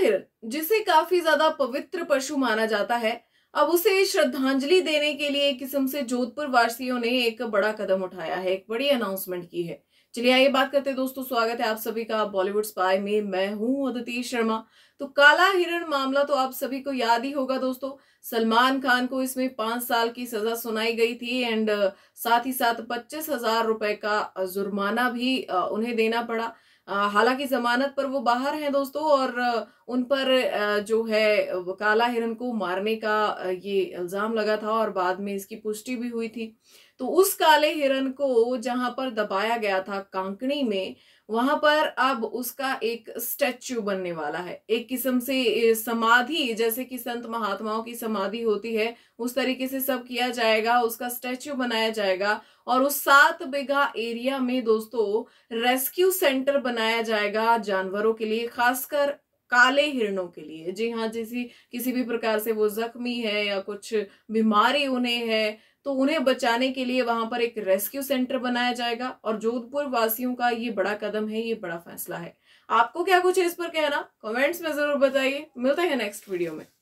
काला जाहिर जिसे काफी ज्यादा पवित्र पशु माना जाता है अब उसे श्रद्धांजलि देने के लिए एक किस्म से जोधपुर वासियों ने एक बड़ा कदम उठाया है एक बड़ी अनाउंसमेंट की है चलिए आइए बात करते हैं दोस्तों स्वागत है आप सभी का बॉलीवुड स्पाई में मैं हूं अदिति शर्मा तो काला हिरण मामला तो आप सभी को याद ही होगा दोस्तों सलमान खान को इसमें पांच साल की सजा सुनाई गई थी एंड साथ ही साथ पच्चीस हजार रुपए का जुर्माना भी उन्हें देना पड़ा हालांकि जमानत पर वो बाहर हैं दोस्तों और उन पर जो है काला हिरन को मारने का ये इल्ज़ाम लगा था और बाद में इसकी पुष्टि भी हुई थी तो उस काले हिरण को जहां पर दबाया गया था कांकड़ी में वहां पर अब उसका एक स्टैच्यू बनने वाला है एक किस्म से समाधि जैसे कि संत महात्माओं की समाधि होती है उस तरीके से सब किया जाएगा उसका स्टैच्यू बनाया जाएगा और उस सात बिगा एरिया में दोस्तों रेस्क्यू सेंटर बनाया जाएगा जानवरों के लिए खासकर काले हिरणों के लिए जी हाँ जैसी किसी भी प्रकार से वो जख्मी है या कुछ बीमारी उन्हें है तो उन्हें बचाने के लिए वहां पर एक रेस्क्यू सेंटर बनाया जाएगा और जोधपुर वासियों का ये बड़ा कदम है ये बड़ा फैसला है आपको क्या कुछ है इस पर कहना कमेंट्स में जरूर बताइए मिलते हैं नेक्स्ट वीडियो में